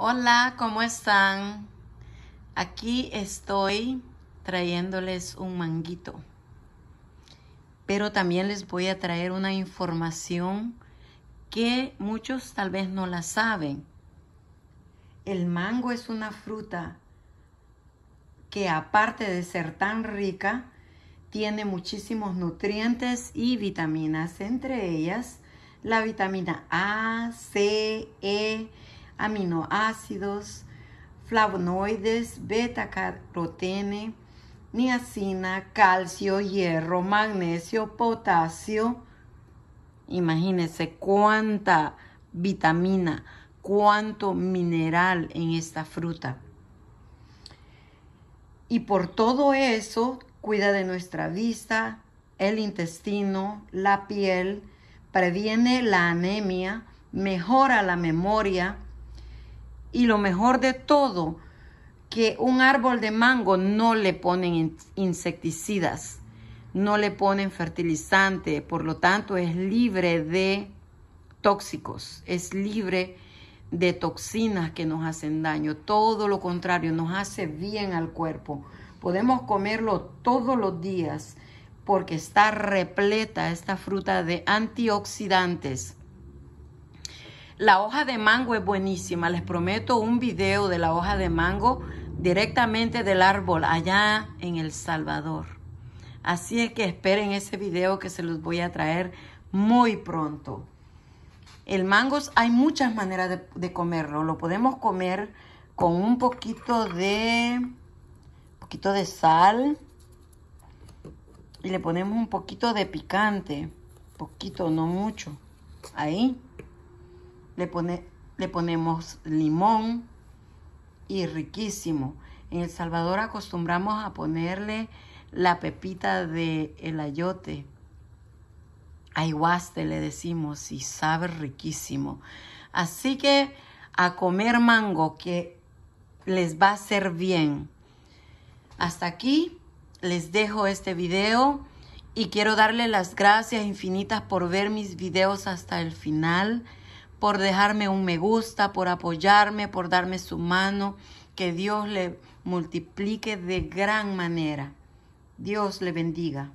Hola, ¿cómo están? Aquí estoy trayéndoles un manguito, pero también les voy a traer una información que muchos tal vez no la saben. El mango es una fruta que aparte de ser tan rica, tiene muchísimos nutrientes y vitaminas, entre ellas la vitamina A, C, E, aminoácidos, flavonoides, beta-carotene, niacina, calcio, hierro, magnesio, potasio. Imagínense cuánta vitamina, cuánto mineral en esta fruta. Y por todo eso, cuida de nuestra vista, el intestino, la piel, previene la anemia, mejora la memoria, y lo mejor de todo, que un árbol de mango no le ponen insecticidas, no le ponen fertilizante, por lo tanto es libre de tóxicos, es libre de toxinas que nos hacen daño, todo lo contrario, nos hace bien al cuerpo. Podemos comerlo todos los días porque está repleta esta fruta de antioxidantes la hoja de mango es buenísima. Les prometo un video de la hoja de mango directamente del árbol allá en El Salvador. Así es que esperen ese video que se los voy a traer muy pronto. El mango hay muchas maneras de, de comerlo. Lo podemos comer con un poquito de, poquito de sal y le ponemos un poquito de picante. Poquito, no mucho. Ahí le, ponemos limón y riquísimo. En El Salvador acostumbramos a ponerle la pepita de el ayote. ayuaste le decimos y sabe riquísimo. Así que a comer mango que les va a ser bien. Hasta aquí les dejo este video y quiero darle las gracias infinitas por ver mis videos hasta el final por dejarme un me gusta, por apoyarme, por darme su mano. Que Dios le multiplique de gran manera. Dios le bendiga.